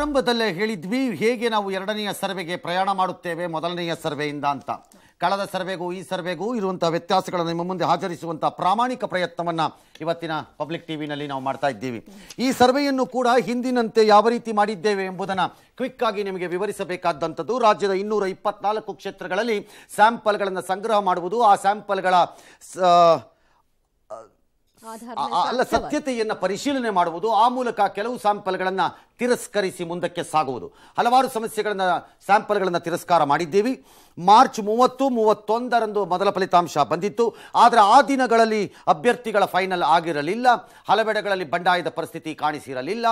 ಆರಂಭದಲ್ಲೇ ಹೇಳಿದ್ವಿ ಹೇಗೆ ನಾವು ಎರಡನೆಯ ಸರ್ವೆಗೆ ಪ್ರಯಾಣ ಮಾಡುತ್ತೇವೆ ಮೊದಲನೆಯ ಸರ್ವೆಯಿಂದ ಅಂತ ಕಳೆದ ಸರ್ವೆಗೂ ಈ ಸರ್ವೆಗೂ ಇರುವಂತಹ ವ್ಯತ್ಯಾಸಗಳನ್ನು ನಿಮ್ಮ ಮುಂದೆ ಹಾಜರಿಸುವಂತಹ ಪ್ರಾಮಾಣಿಕ ಪ್ರಯತ್ನವನ್ನು ಇವತ್ತಿನ ಪಬ್ಲಿಕ್ ಟಿವಿನಲ್ಲಿ ನಾವು ಮಾಡ್ತಾ ಇದ್ದೀವಿ ಈ ಸರ್ವೆಯನ್ನು ಕೂಡ ಹಿಂದಿನಂತೆ ಯಾವ ರೀತಿ ಮಾಡಿದ್ದೇವೆ ಎಂಬುದನ್ನು ಕ್ವಿಕ್ ಆಗಿ ನಿಮಗೆ ವಿವರಿಸಬೇಕಾದಂಥದ್ದು ರಾಜ್ಯದ ಇನ್ನೂರ ಇಪ್ಪತ್ನಾಲ್ಕು ಕ್ಷೇತ್ರಗಳಲ್ಲಿ ಸ್ಯಾಂಪಲ್ಗಳನ್ನು ಸಂಗ್ರಹ ಮಾಡುವುದು ಆ ಸ್ಯಾಂಪಲ್ಗಳ ಅಲ್ಲ ಸತ್ಯತೆಯನ್ನು ಪರಿಶೀಲನೆ ಮಾಡುವುದು ಆ ಮೂಲಕ ಕೆಲವು ಸ್ಯಾಂಪಲ್ಗಳನ್ನು ತಿರಸ್ಕರಿಸಿ ಮುಂದಕ್ಕೆ ಸಾಗುವುದು ಹಲವಾರು ಸಮಸ್ಯೆಗಳನ್ನು ಸ್ಯಾಂಪಲ್ಗಳನ್ನು ತಿರಸ್ಕಾರ ಮಾಡಿದ್ದೀವಿ ಮಾರ್ಚ್ ಮೂವತ್ತು ಮೂವತ್ತೊಂದರಂದು ಮೊದಲ ಫಲಿತಾಂಶ ಬಂದಿತ್ತು ಆದರೆ ಆ ದಿನಗಳಲ್ಲಿ ಅಭ್ಯರ್ಥಿಗಳ ಫೈನಲ್ ಆಗಿರಲಿಲ್ಲ ಹಲವೆಡೆಗಳಲ್ಲಿ ಬಂಡಾಯದ ಪರಿಸ್ಥಿತಿ ಕಾಣಿಸಿರಲಿಲ್ಲ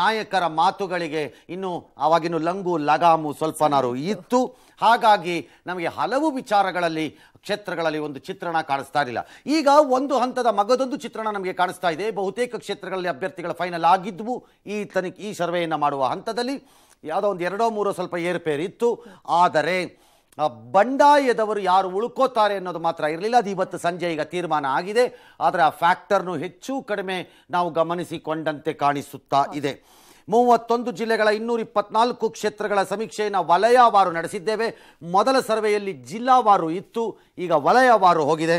ನಾಯಕರ ಮಾತುಗಳಿಗೆ ಇನ್ನು ಆವಾಗಿನ ಲಂಗು ಲಗಾಮು ಸ್ವಲ್ಪನಾರು ಇತ್ತು ಹಾಗಾಗಿ ನಮಗೆ ಹಲವು ವಿಚಾರಗಳಲ್ಲಿ ಕ್ಷೇತ್ರಗಳಲ್ಲಿ ಒಂದು ಚಿತ್ರಣ ಕಾಣಿಸ್ತಾ ಇರಲಿಲ್ಲ ಈಗ ಒಂದು ಹಂತದ ಮಗದೊಂದು ಚಿತ್ರಣ ನಮಗೆ ಕಾಣಿಸ್ತಾ ಇದೆ ಬಹುತೇಕ ಕ್ಷೇತ್ರಗಳಲ್ಲಿ ಅಭ್ಯರ್ಥಿಗಳ ಫೈನಲ್ ಆಗಿದ್ವು ಈ ತನಿಖೆ ಈ ಸರ್ವೆಯನ್ನು ಮಾಡುವ ಹಂತದಲ್ಲಿ ಯಾವುದೋ ಒಂದು ಎರಡೋ ಮೂರೋ ಸ್ವಲ್ಪ ಏರುಪೇರಿತ್ತು ಆದರೆ ಬಂಡಾಯದವರು ಯಾರು ಉಳ್ಕೋತಾರೆ ಅನ್ನೋದು ಮಾತ್ರ ಇರಲಿಲ್ಲ ಅದು ಇವತ್ತು ಸಂಜೆ ಈಗ ತೀರ್ಮಾನ ಆಗಿದೆ ಆದರೆ ಆ ಫ್ಯಾಕ್ಟರ್ನು ಹೆಚ್ಚು ಕಡಿಮೆ ನಾವು ಗಮನಿಸಿಕೊಂಡಂತೆ ಕಾಣಿಸುತ್ತಾ ಇದೆ ಮೂವತ್ತೊಂದು ಜಿಲ್ಲೆಗಳ ಇನ್ನೂರ ಇಪ್ಪತ್ನಾಲ್ಕು ಕ್ಷೇತ್ರಗಳ ಸಮೀಕ್ಷೆಯನ್ನು ವಲಯವಾರು ನಡೆಸಿದ್ದೇವೆ ಮೊದಲ ಸರ್ವೆಯಲ್ಲಿ ಜಿಲ್ಲಾವಾರು ಇತ್ತು ಈಗ ವಲಯವಾರು ಹೋಗಿದೆ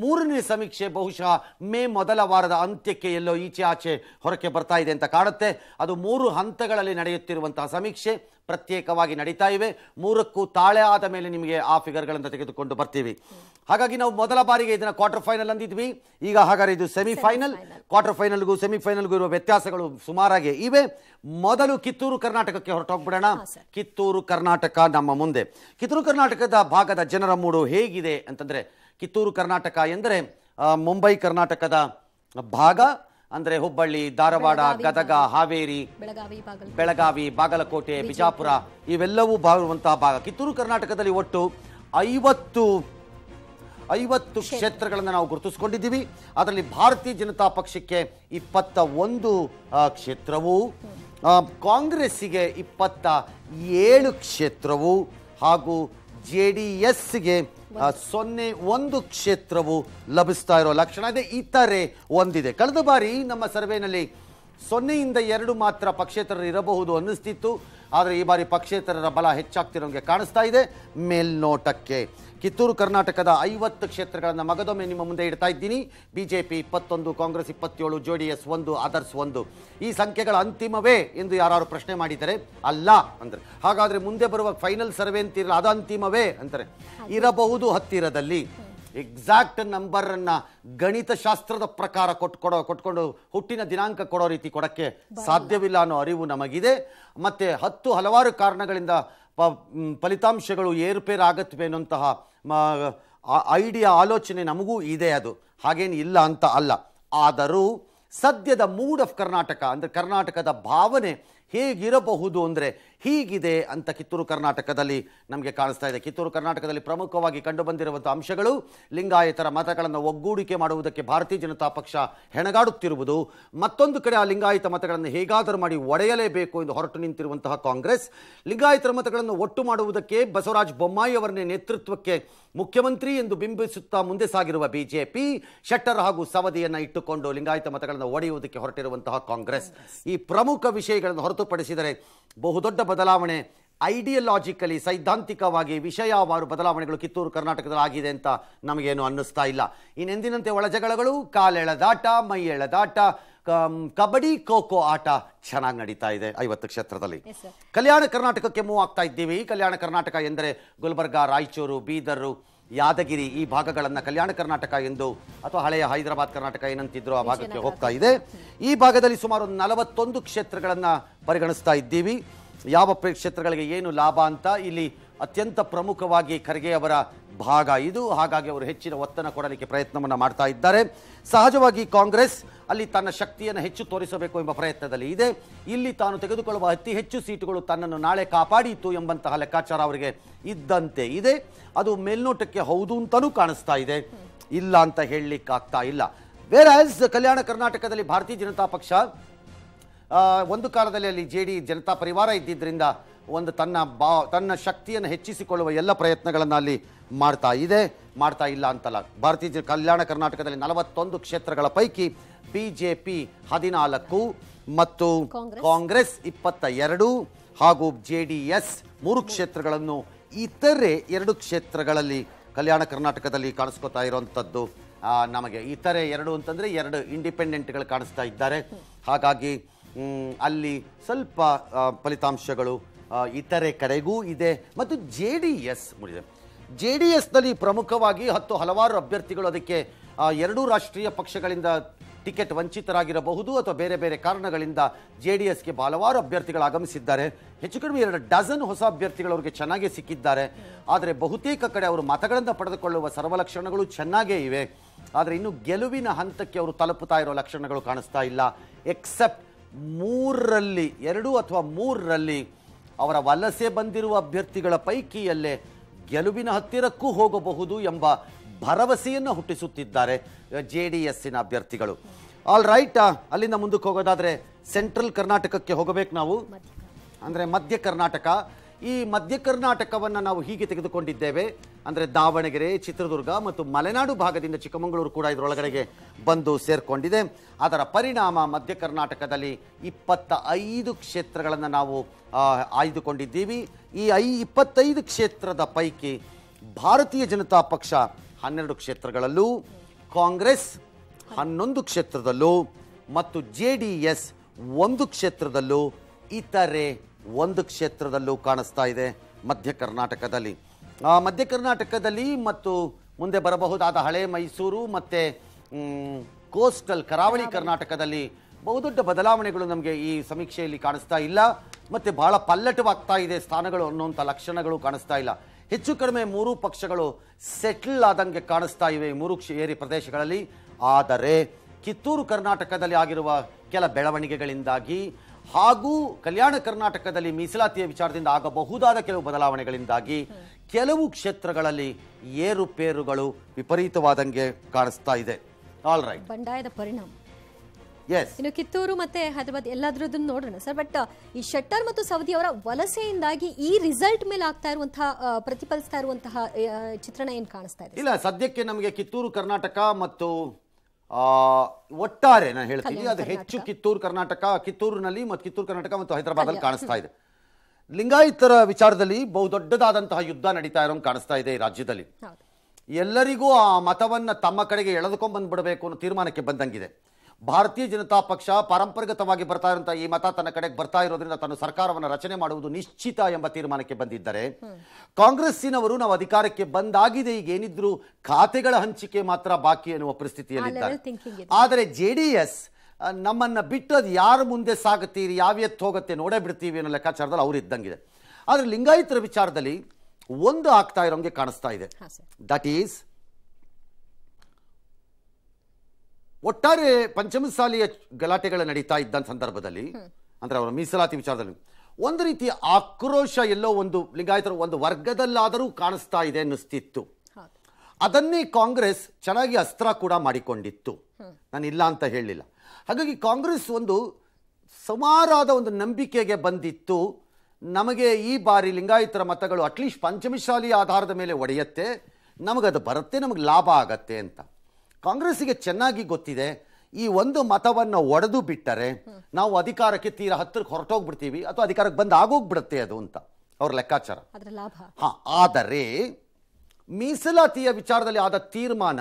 ಮೂರನೇ ಸಮೀಕ್ಷೆ ಬಹುಶಃ ಮೇ ಮೊದಲ ವಾರದ ಅಂತ್ಯಕ್ಕೆ ಎಲ್ಲೋ ಈಚೆ ಆಚೆ ಹೊರಕೆ ಬರ್ತಾ ಇದೆ ಅಂತ ಕಾಣುತ್ತೆ ಅದು ಮೂರು ಹಂತಗಳಲ್ಲಿ ನಡೆಯುತ್ತಿರುವಂತಹ ಸಮೀಕ್ಷೆ ಪ್ರತ್ಯೇಕವಾಗಿ ನಡೀತಾ ಇವೆ ಮೂರಕ್ಕೂ ತಾಳೆ ಆದ ಮೇಲೆ ನಿಮಗೆ ಆ ಫಿಗರ್ಗಳನ್ನು ತೆಗೆದುಕೊಂಡು ಬರ್ತೀವಿ ಹಾಗಾಗಿ ನಾವು ಮೊದಲ ಬಾರಿಗೆ ಇದನ್ನು ಕ್ವಾರ್ಟರ್ ಫೈನಲ್ ಅಂದಿದ್ವಿ ಈಗ ಹಾಗಾದ್ರೆ ಇದು ಸೆಮಿಫೈನಲ್ ಕ್ವಾರ್ಟರ್ ಫೈನಲ್ಗೂ ಸೆಮಿಫೈನಲ್ಗೂ ಇರುವ ವ್ಯತ್ಯಾಸಗಳು ಸುಮಾರಾಗಿ ಇವೆ ಮೊದಲು ಕಿತ್ತೂರು ಕರ್ನಾಟಕಕ್ಕೆ ಹೊರಟೋಗ್ಬಿಡೋಣ ಕಿತ್ತೂರು ಕರ್ನಾಟಕ ನಮ್ಮ ಮುಂದೆ ಕಿತ್ತೂರು ಕರ್ನಾಟಕದ ಭಾಗದ ಜನರ ಮೂಡು ಹೇಗಿದೆ ಅಂತಂದರೆ ಕಿತ್ತೂರು ಕರ್ನಾಟಕ ಎಂದರೆ ಮುಂಬೈ ಕರ್ನಾಟಕದ ಭಾಗ ಅಂದರೆ ಹುಬ್ಬಳ್ಳಿ ಧಾರವಾಡ ಗದಗ ಹಾವೇರಿ ಬೆಳಗಾವಿ ಬಾಗಲಕೋಟೆ ಬಿಜಾಪುರ ಇವೆಲ್ಲವೂ ಬಾಗುವಂತಹ ಭಾಗ ಕಿತ್ತೂರು ಕರ್ನಾಟಕದಲ್ಲಿ ಒಟ್ಟು ಐವತ್ತು ಐವತ್ತು ಕ್ಷೇತ್ರಗಳನ್ನು ನಾವು ಗುರುತಿಸ್ಕೊಂಡಿದ್ದೀವಿ ಅದರಲ್ಲಿ ಭಾರತೀಯ ಜನತಾ ಪಕ್ಷಕ್ಕೆ ಇಪ್ಪತ್ತ ಒಂದು ಕ್ಷೇತ್ರವು ಕಾಂಗ್ರೆಸ್ಸಿಗೆ ಇಪ್ಪತ್ತ ಏಳು ಕ್ಷೇತ್ರವು ಹಾಗೂ ಜೆ ಡಿ ಎಸ್ಗೆ ಸೊನ್ನೆ ಒಂದು ಕ್ಷೇತ್ರವು ಲಭಿಸ್ತಾ ಇರೋ ಲಕ್ಷಣ ಇದೆ ಇತರೆ ಒಂದಿದೆ ಕಳೆದ ಬಾರಿ ನಮ್ಮ ಸರ್ವೇನಲ್ಲಿ ಸೊನ್ನೆಯಿಂದ ಎರಡು ಮಾತ್ರ ಪಕ್ಷೇತರರು ಇರಬಹುದು ಅನ್ನಿಸ್ತಿತ್ತು ಆದರೆ ಈ ಬಾರಿ ಪಕ್ಷೇತರರ ಬಲ ಹೆಚ್ಚಾಗ್ತಿರೋಂಗೆ ಕಾಣಿಸ್ತಾ ಇದೆ ಮೇಲ್ನೋಟಕ್ಕೆ ಕಿತ್ತೂರು ಕರ್ನಾಟಕದ ಐವತ್ತು ಕ್ಷೇತ್ರಗಳನ್ನು ಮಗದೊಮ್ಮೆ ನಿಮ್ಮ ಮುಂದೆ ಇಡ್ತಾ ಇದ್ದೀನಿ ಬಿ ಜೆ ಪಿ ಇಪ್ಪತ್ತೊಂದು ಕಾಂಗ್ರೆಸ್ ಇಪ್ಪತ್ತೇಳು ಜೆ ಡಿ ಎಸ್ ಒಂದು ಅದರ್ಸ್ ಒಂದು ಈ ಸಂಖ್ಯೆಗಳ ಅಂತಿಮವೇ ಎಂದು ಯಾರು ಪ್ರಶ್ನೆ ಮಾಡಿದರೆ ಅಲ್ಲ ಅಂದರೆ ಹಾಗಾದರೆ ಮುಂದೆ ಬರುವ ಫೈನಲ್ ಸರ್ವೆ ಅಂತಿರಲ್ಲ ಅದು ಅಂತಿಮವೇ ಅಂತಾರೆ ಇರಬಹುದು ಹತ್ತಿರದಲ್ಲಿ ಎಕ್ಸಾಕ್ಟ್ ನಂಬರನ್ನು ಗಣಿತಶಾಸ್ತ್ರದ ಪ್ರಕಾರ ಕೊಟ್ಟು ಕೊಡೋ ಕೊಟ್ಕೊಂಡು ಹುಟ್ಟಿನ ದಿನಾಂಕ ಕೊಡೋ ರೀತಿ ಕೊಡೋಕ್ಕೆ ಸಾಧ್ಯವಿಲ್ಲ ಅನ್ನೋ ಅರಿವು ನಮಗಿದೆ ಮತ್ತು ಹತ್ತು ಹಲವಾರು ಕಾರಣಗಳಿಂದ ಫಲಿತಾಂಶಗಳು ಏರುಪೇರಾಗತ್ವೆ ಅನ್ನೋಂತಹ ಐಡಿಯಾ ಆಲೋಚನೆ ನಮಗೂ ಇದೆ ಅದು ಹಾಗೇನು ಇಲ್ಲ ಅಂತ ಅಲ್ಲ ಆದರೂ ಸದ್ಯದ ಮೂಡ್ ಆಫ್ ಕರ್ನಾಟಕ ಅಂದರೆ ಕರ್ನಾಟಕದ ಭಾವನೆ ಹೇಗಿರಬಹುದು ಅಂದರೆ ಹೀಗಿದೆ ಅಂತ ಕಿತ್ತೂರು ಕರ್ನಾಟಕದಲ್ಲಿ ನಮಗೆ ಕಾಣಿಸ್ತಾ ಇದೆ ಕಿತ್ತೂರು ಕರ್ನಾಟಕದಲ್ಲಿ ಪ್ರಮುಖವಾಗಿ ಕಂಡುಬಂದಿರುವಂಥ ಅಂಶಗಳು ಲಿಂಗಾಯತರ ಮತಗಳನ್ನು ಒಗ್ಗೂಡಿಕೆ ಮಾಡುವುದಕ್ಕೆ ಭಾರತೀಯ ಜನತಾ ಪಕ್ಷ ಹೆಣಗಾಡುತ್ತಿರುವುದು ಮತ್ತೊಂದು ಕಡೆ ಆ ಲಿಂಗಾಯತ ಮತಗಳನ್ನು ಹೇಗಾದರೂ ಮಾಡಿ ಒಡೆಯಲೇಬೇಕು ಎಂದು ಹೊರಟು ನಿಂತಿರುವಂತಹ ಕಾಂಗ್ರೆಸ್ ಲಿಂಗಾಯತರ ಮತಗಳನ್ನು ಒಟ್ಟು ಮಾಡುವುದಕ್ಕೆ ಬಸವರಾಜ ಬೊಮ್ಮಾಯಿ ಅವರ ನೇತೃತ್ವಕ್ಕೆ ಮುಖ್ಯಮಂತ್ರಿ ಎಂದು ಬಿಂಬಿಸುತ್ತಾ ಮುಂದೆ ಸಾಗಿರುವ ಬಿಜೆಪಿ ಶೆಟ್ಟರ್ ಹಾಗೂ ಸವದಿಯನ್ನು ಇಟ್ಟುಕೊಂಡು ಲಿಂಗಾಯತ ಮತಗಳನ್ನು ಒಡೆಯುವುದಕ್ಕೆ ಹೊರಟಿರುವಂತಹ ಕಾಂಗ್ರೆಸ್ ಈ ಪ್ರಮುಖ ವಿಷಯಗಳನ್ನು ಹೊರತುಪಡಿಸಿದರೆ ಬಹುದೊಡ್ಡ ಬದಲಾವಣೆ ಐಡಿಯಲಾಜಿಕಲಿ ಸೈದ್ಧಾಂತಿಕವಾಗಿ ವಿಷಯವಾರು ಬದಲಾವಣೆಗಳು ಕಿತ್ತೂರು ಕರ್ನಾಟಕದಲ್ಲಿ ಆಗಿದೆ ಅಂತ ನಮಗೇನು ಅನ್ನಿಸ್ತಾ ಇಲ್ಲ ಇನ್ನೆಂದಿನಂತೆ ಒಳಜಗಳಗಳು ಕಾಲೆಳೆದಾಟ ಮೈ ಎಳೆದಾಟ ಕಬಡ್ಡಿ ಖೋಖೋ ಆಟ ಚೆನ್ನಾಗಿ ನಡೀತಾ ಇದೆ ಐವತ್ತು ಕ್ಷೇತ್ರದಲ್ಲಿ ಕಲ್ಯಾಣ ಕರ್ನಾಟಕಕ್ಕೆ ಮೂವ್ ಆಗ್ತಾ ಇದ್ದೀವಿ ಕಲ್ಯಾಣ ಕರ್ನಾಟಕ ಎಂದರೆ ಗುಲ್ಬರ್ಗ ರಾಯಚೂರು ಬೀದರು ಯಾದಗಿರಿ ಈ ಭಾಗಗಳನ್ನು ಕಲ್ಯಾಣ ಕರ್ನಾಟಕ ಎಂದು ಅಥವಾ ಹಳೆಯ ಹೈದರಾಬಾದ್ ಕರ್ನಾಟಕ ಏನಂತಿದ್ರು ಆ ಭಾಗಕ್ಕೆ ಹೋಗ್ತಾ ಇದೆ ಈ ಭಾಗದಲ್ಲಿ ಸುಮಾರು ನಲವತ್ತೊಂದು ಕ್ಷೇತ್ರಗಳನ್ನು ಪರಿಗಣಿಸ್ತಾ ಇದ್ದೀವಿ ಯಾವ ಕ್ಷೇತ್ರಗಳಿಗೆ ಏನು ಲಾಭ ಅಂತ ಇಲ್ಲಿ ಅತ್ಯಂತ ಪ್ರಮುಖವಾಗಿ ಖರ್ಗೆ ಅವರ ಭಾಗ ಇದು ಹಾಗಾಗಿ ಅವರು ಹೆಚ್ಚಿನ ಒತ್ತನ್ನು ಕೊಡಲಿಕ್ಕೆ ಪ್ರಯತ್ನವನ್ನು ಮಾಡ್ತಾ ಇದ್ದಾರೆ ಸಹಜವಾಗಿ ಕಾಂಗ್ರೆಸ್ ಅಲ್ಲಿ ತನ್ನ ಶಕ್ತಿಯನ್ನು ಹೆಚ್ಚು ತೋರಿಸಬೇಕು ಎಂಬ ಪ್ರಯತ್ನದಲ್ಲಿ ಇದೆ ಇಲ್ಲಿ ತಾನು ತೆಗೆದುಕೊಳ್ಳುವ ಅತಿ ಹೆಚ್ಚು ಸೀಟುಗಳು ತನ್ನನ್ನು ನಾಳೆ ಕಾಪಾಡಿತ್ತು ಎಂಬಂತಹ ಲೆಕ್ಕಾಚಾರ ಅವರಿಗೆ ಇದ್ದಂತೆ ಇದೆ ಅದು ಮೇಲ್ನೋಟಕ್ಕೆ ಹೌದು ಅಂತಲೂ ಕಾಣಿಸ್ತಾ ಇದೆ ಇಲ್ಲ ಅಂತ ಹೇಳಲಿಕ್ಕಾಗ್ತಾ ಇಲ್ಲ ವೇರ್ ಕಲ್ಯಾಣ ಕರ್ನಾಟಕದಲ್ಲಿ ಭಾರತೀಯ ಜನತಾ ಪಕ್ಷ ಒಂದು ಕಾಲದಲ್ಲಿ ಅಲ್ಲಿ ಜೆ ಡಿ ಜನತಾ ಪರಿವಾರ ಇದ್ದಿದ್ದರಿಂದ ಒಂದು ತನ್ನ ಬಾ ತನ್ನ ಶಕ್ತಿಯನ್ನು ಹೆಚ್ಚಿಸಿಕೊಳ್ಳುವ ಎಲ್ಲ ಪ್ರಯತ್ನಗಳನ್ನು ಅಲ್ಲಿ ಮಾಡ್ತಾ ಇದೆ ಮಾಡ್ತಾ ಇಲ್ಲ ಅಂತಲ್ಲ ಭಾರತೀಯ ಕಲ್ಯಾಣ ಕರ್ನಾಟಕದಲ್ಲಿ ನಲವತ್ತೊಂದು ಕ್ಷೇತ್ರಗಳ ಪೈಕಿ ಬಿ ಜೆ ಪಿ ಹದಿನಾಲ್ಕು ಮತ್ತು ಕಾಂಗ್ರೆಸ್ ಇಪ್ಪತ್ತ ಎರಡು ಹಾಗೂ ಜೆ ಡಿ ಎಸ್ ಮೂರು ಕ್ಷೇತ್ರಗಳನ್ನು ಇತರೆ ಎರಡು ಕ್ಷೇತ್ರಗಳಲ್ಲಿ ಕಲ್ಯಾಣ ಕರ್ನಾಟಕದಲ್ಲಿ ಕಾಣಿಸ್ಕೊತಾ ಇರೋವಂಥದ್ದು ನಮಗೆ ಇತರೆ ಎರಡು ಅಂತಂದರೆ ಎರಡು ಇಂಡಿಪೆಂಡೆಂಟ್ಗಳು ಕಾಣಿಸ್ತಾ ಇದ್ದಾರೆ ಹಾಗಾಗಿ ಅಲ್ಲಿ ಸ್ವಲ್ಪ ಫಲಿತಾಂಶಗಳು ಇತರೆ ಕಡೆಗೂ ಇದೆ ಮತ್ತು ಜೆ ಡಿ ಎಸ್ ಮುಗಿದೆ ಜೆ ಡಿ ಎಸ್ನಲ್ಲಿ ಪ್ರಮುಖವಾಗಿ ಹತ್ತು ಹಲವಾರು ಅಭ್ಯರ್ಥಿಗಳು ಅದಕ್ಕೆ ಎರಡೂ ರಾಷ್ಟ್ರೀಯ ಪಕ್ಷಗಳಿಂದ ಟಿಕೆಟ್ ವಂಚಿತರಾಗಿರಬಹುದು ಅಥವಾ ಬೇರೆ ಬೇರೆ ಕಾರಣಗಳಿಂದ ಜೆ ಡಿ ಎಸ್ಗೆ ಹಲವಾರು ಅಭ್ಯರ್ಥಿಗಳು ಆಗಮಿಸಿದ್ದಾರೆ ಹೆಚ್ಚು ಕಡಿಮೆ ಎರಡು ಡಜನ್ ಹೊಸ ಅಭ್ಯರ್ಥಿಗಳು ಅವರಿಗೆ ಚೆನ್ನಾಗೇ ಸಿಕ್ಕಿದ್ದಾರೆ ಆದರೆ ಬಹುತೇಕ ಕಡೆ ಅವರು ಮತಗಳನ್ನು ಪಡೆದುಕೊಳ್ಳುವ ಸರ್ವಲಕ್ಷಣಗಳು ಚೆನ್ನಾಗೇ ಇವೆ ಆದರೆ ಇನ್ನು ಗೆಲುವಿನ ಹಂತಕ್ಕೆ ಅವರು ತಲುಪುತ್ತಾ ಇರೋ ಲಕ್ಷಣಗಳು ಕಾಣಿಸ್ತಾ ಇಲ್ಲ ಎಕ್ಸೆಪ್ಟ್ ಮೂರರಲ್ಲಿ ಎರಡು ಅಥವಾ ಮೂರರಲ್ಲಿ ಅವರ ವಲಸೆ ಬಂದಿರುವ ಅಭ್ಯರ್ಥಿಗಳ ಪೈಕಿಯಲ್ಲೇ ಗೆಲುವಿನ ಹತ್ತಿರಕ್ಕೂ ಹೋಗಬಹುದು ಎಂಬ ಭರವಸೆಯನ್ನು ಹುಟ್ಟಿಸುತ್ತಿದ್ದಾರೆ ಜೆ ಡಿ ಎಸ್ಸಿನ ಅಭ್ಯರ್ಥಿಗಳು ಆಲ್ ರೈಟ್ ಅಲ್ಲಿಂದ ಮುಂದಕ್ಕೆ ಹೋಗೋದಾದರೆ ಸೆಂಟ್ರಲ್ ಕರ್ನಾಟಕಕ್ಕೆ ಹೋಗಬೇಕು ನಾವು ಅಂದರೆ ಮಧ್ಯ ಕರ್ನಾಟಕ ಈ ಮಧ್ಯ ಕರ್ನಾಟಕವನ್ನು ನಾವು ಹೀಗೆ ತೆಗೆದುಕೊಂಡಿದ್ದೇವೆ ಅಂದರೆ ದಾವಣಗೆರೆ ಚಿತ್ರದುರ್ಗ ಮತ್ತು ಮಲೆನಾಡು ಭಾಗದಿಂದ ಚಿಕ್ಕಮಗಳೂರು ಕೂಡ ಇದರೊಳಗಡೆಗೆ ಬಂದು ಸೇರಿಕೊಂಡಿದೆ ಅದರ ಪರಿಣಾಮ ಮಧ್ಯ ಕರ್ನಾಟಕದಲ್ಲಿ ಇಪ್ಪತ್ತ ಐದು ಕ್ಷೇತ್ರಗಳನ್ನು ನಾವು ಆಯ್ದುಕೊಂಡಿದ್ದೀವಿ ಈ ಐ ಇಪ್ಪತ್ತೈದು ಕ್ಷೇತ್ರದ ಪೈಕಿ ಭಾರತೀಯ ಜನತಾ ಪಕ್ಷ ಹನ್ನೆರಡು ಕ್ಷೇತ್ರಗಳಲ್ಲೂ ಕಾಂಗ್ರೆಸ್ ಹನ್ನೊಂದು ಕ್ಷೇತ್ರದಲ್ಲೂ ಮತ್ತು ಜೆ ಡಿ ಎಸ್ ಒಂದು ಕ್ಷೇತ್ರದಲ್ಲೂ ಇತರೆ ಒಂದು ಕ್ಷೇತ್ರದಲ್ಲೂ ಕಾಣಿಸ್ತಾ ಇದೆ ಮಧ್ಯ ಕರ್ನಾಟಕದಲ್ಲಿ ಮಧ್ಯ ಕರ್ನಾಟಕದಲ್ಲಿ ಮತ್ತು ಮುಂದೆ ಬರಬಹುದಾದ ಹಳೆ ಮೈಸೂರು ಮತ್ತು ಕೋಸ್ಟಲ್ ಕರಾವಳಿ ಕರ್ನಾಟಕದಲ್ಲಿ ಬಹುದೊಡ್ಡ ಬದಲಾವಣೆಗಳು ನಮಗೆ ಈ ಸಮೀಕ್ಷೆಯಲ್ಲಿ ಕಾಣಿಸ್ತಾ ಇಲ್ಲ ಮತ್ತು ಬಹಳ ಪಲ್ಲಟವಾಗ್ತಾ ಇದೆ ಸ್ಥಾನಗಳು ಅನ್ನುವಂಥ ಲಕ್ಷಣಗಳು ಕಾಣಿಸ್ತಾ ಇಲ್ಲ ಹೆಚ್ಚು ಕಡಿಮೆ ಮೂರು ಪಕ್ಷಗಳು ಸೆಟ್ಲ್ ಆದಂಗೆ ಕಾಣಿಸ್ತಾ ಇವೆ ಈ ಮೂರು ಏರಿ ಪ್ರದೇಶಗಳಲ್ಲಿ ಆದರೆ ಕಿತ್ತೂರು ಕರ್ನಾಟಕದಲ್ಲಿ ಆಗಿರುವ ಕೆಲ ಬೆಳವಣಿಗೆಗಳಿಂದಾಗಿ ಹಾಗೂ ಕಲ್ಯಾಣ ಕರ್ನಾಟಕದಲ್ಲಿ ಮೀಸಲಾತಿಯ ವಿಚಾರದಿಂದ ಆಗಬಹುದಾದ ಕೆಲವು ಬದಲಾವಣೆಗಳಿಂದಾಗಿ ಕೆಲವು ಕ್ಷೇತ್ರಗಳಲ್ಲಿ ಏರುಪೇರುಗಳು ವಿಪರೀತವಾದಂಗೆ ಕಾಣಿಸ್ತಾ ಇದೆ ರೈಟ್ ಬಂಡಾಯದ ಪರಿಣಾಮ ಇನ್ನು ಕಿತ್ತೂರು ಮತ್ತೆ ಹೈದರಾಬಾದ್ ಎಲ್ಲಾದ್ರದನ್ನು ನೋಡೋಣ ಸರ್ ಬಟ್ ಈ ಶೆಟ್ಟರ್ ಮತ್ತು ಸವದಿ ಅವರ ವಲಸೆಯಿಂದಾಗಿ ಈ ರಿಸಲ್ಟ್ ಮೇಲೆ ಆಗ್ತಾ ಇರುವಂತಹ ಪ್ರತಿಫಲಿಸ್ತಾ ಇರುವಂತಹ ಚಿತ್ರಣ ಏನ್ ಕಾಣಿಸ್ತಾ ಇದೆ ಇಲ್ಲ ಸದ್ಯಕ್ಕೆ ನಮಗೆ ಕಿತ್ತೂರು ಕರ್ನಾಟಕ ಮತ್ತು ಒಟ್ಟಾರೆ ನಾನು ಹೇಳ್ತೀನಿ ಅದು ಹೆಚ್ಚು ಕಿತ್ತೂರು ಕರ್ನಾಟಕ ಕಿತ್ತೂರಿನಲ್ಲಿ ಮತ್ತು ಕಿತ್ತೂರು ಕರ್ನಾಟಕ ಮತ್ತು ಹೈದರಾಬಾದಲ್ಲಿ ಕಾಣಿಸ್ತಾ ಇದೆ ಲಿಂಗಾಯತರ ವಿಚಾರದಲ್ಲಿ ಬಹುದೊಡ್ಡದಾದಂತಹ ಯುದ್ಧ ನಡೀತಾ ಇರೋಂಗೆ ಕಾಣಿಸ್ತಾ ಇದೆ ಈ ರಾಜ್ಯದಲ್ಲಿ ಎಲ್ಲರಿಗೂ ಆ ಮತವನ್ನು ತಮ್ಮ ಕಡೆಗೆ ಎಳೆದುಕೊಂಡು ಬಂದ್ಬಿಡಬೇಕು ಅನ್ನೋ ತೀರ್ಮಾನಕ್ಕೆ ಬಂದಂಗಿದೆ ಭಾರತೀಯ ಜನತಾ ಪಕ್ಷ ಪಾರಂಪರಿಗತವಾಗಿ ಬರ್ತಾ ಇರುವಂತಹ ಈ ಮತ ತನ್ನ ಕಡೆಗೆ ಬರ್ತಾ ಇರೋದ್ರಿಂದ ತನ್ನ ಸರ್ಕಾರವನ್ನು ರಚನೆ ಮಾಡುವುದು ನಿಶ್ಚಿತ ಎಂಬ ತೀರ್ಮಾನಕ್ಕೆ ಬಂದಿದ್ದಾರೆ ಕಾಂಗ್ರೆಸ್ಸಿನವರು ನಾವು ಅಧಿಕಾರಕ್ಕೆ ಬಂದಾಗಿದೆ ಈಗ ಏನಿದ್ರು ಖಾತೆಗಳ ಹಂಚಿಕೆ ಮಾತ್ರ ಬಾಕಿ ಎನ್ನುವ ಪರಿಸ್ಥಿತಿಯಲ್ಲಿದ್ದಾರೆ ಆದರೆ ಜೆಡಿಎಸ್ ನಮ್ಮನ್ನ ಬಿಟ್ಟದ್ ಯಾರು ಮುಂದೆ ಸಾಗುತ್ತೀರಿ ಯಾವ ಎತ್ತು ಹೋಗುತ್ತೆ ನೋಡೇ ಬಿಡ್ತೀವಿ ಅನ್ನೋ ಲೆಕ್ಕಾಚಾರದಲ್ಲಿ ಅವರು ಇದ್ದಂಗಿದೆ ಆದರೆ ಲಿಂಗಾಯತರ ವಿಚಾರದಲ್ಲಿ ಒಂದು ಆಗ್ತಾ ಇರೋಂಗೆ ಕಾಣಿಸ್ತಾ ಇದೆ ದಟ್ ಈಸ್ ಒಟ್ಟಾರೆ ಪಂಚಮಸಾಲಿಯ ಗಲಾಟೆಗಳು ನಡೀತಾ ಇದ್ದ ಸಂದರ್ಭದಲ್ಲಿ ಅಂದ್ರೆ ಅವರ ಮೀಸಲಾತಿ ವಿಚಾರದಲ್ಲಿ ಒಂದು ರೀತಿಯ ಆಕ್ರೋಶ ಎಲ್ಲೋ ಒಂದು ಲಿಂಗಾಯತರ ಒಂದು ವರ್ಗದಲ್ಲಾದರೂ ಕಾಣಿಸ್ತಾ ಇದೆ ಅನ್ನಿಸ್ತಿತ್ತು ಅದನ್ನೇ ಕಾಂಗ್ರೆಸ್ ಚೆನ್ನಾಗಿ ಅಸ್ತ್ರ ಕೂಡ ಮಾಡಿಕೊಂಡಿತ್ತು ನಾನು ಇಲ್ಲ ಅಂತ ಹೇಳಲಿಲ್ಲ ಹಾಗಾಗಿ ಕಾಂಗ್ರೆಸ್ ಒಂದು ಸುಮಾರಾದ ಒಂದು ನಂಬಿಕೆಗೆ ಬಂದಿತ್ತು ನಮಗೆ ಈ ಬಾರಿ ಲಿಂಗಾಯತರ ಮತಗಳು ಅಟ್ಲೀಸ್ಟ್ ಪಂಚಮಶಾಲಿಯ ಆಧಾರದ ಮೇಲೆ ಒಡೆಯತ್ತೆ ನಮಗದು ಬರುತ್ತೆ ನಮಗೆ ಲಾಭ ಆಗತ್ತೆ ಅಂತ ಕಾಂಗ್ರೆಸ್ಸಿಗೆ ಚೆನ್ನಾಗಿ ಗೊತ್ತಿದೆ ಈ ಒಂದು ಮತವನ್ನು ಒಡೆದು ಬಿಟ್ಟರೆ ನಾವು ಅಧಿಕಾರಕ್ಕೆ ತೀರ ಹತ್ತಿರಕ್ಕೆ ಹೊರಟೋಗ್ಬಿಡ್ತೀವಿ ಅಥವಾ ಅಧಿಕಾರಕ್ಕೆ ಬಂದು ಆಗೋಗ್ಬಿಡುತ್ತೆ ಅದು ಅಂತ ಅವ್ರ ಲೆಕ್ಕಾಚಾರ ಹಾ ಆದರೆ ಮೀಸಲಾತಿಯ ವಿಚಾರದಲ್ಲಿ ಆದ ತೀರ್ಮಾನ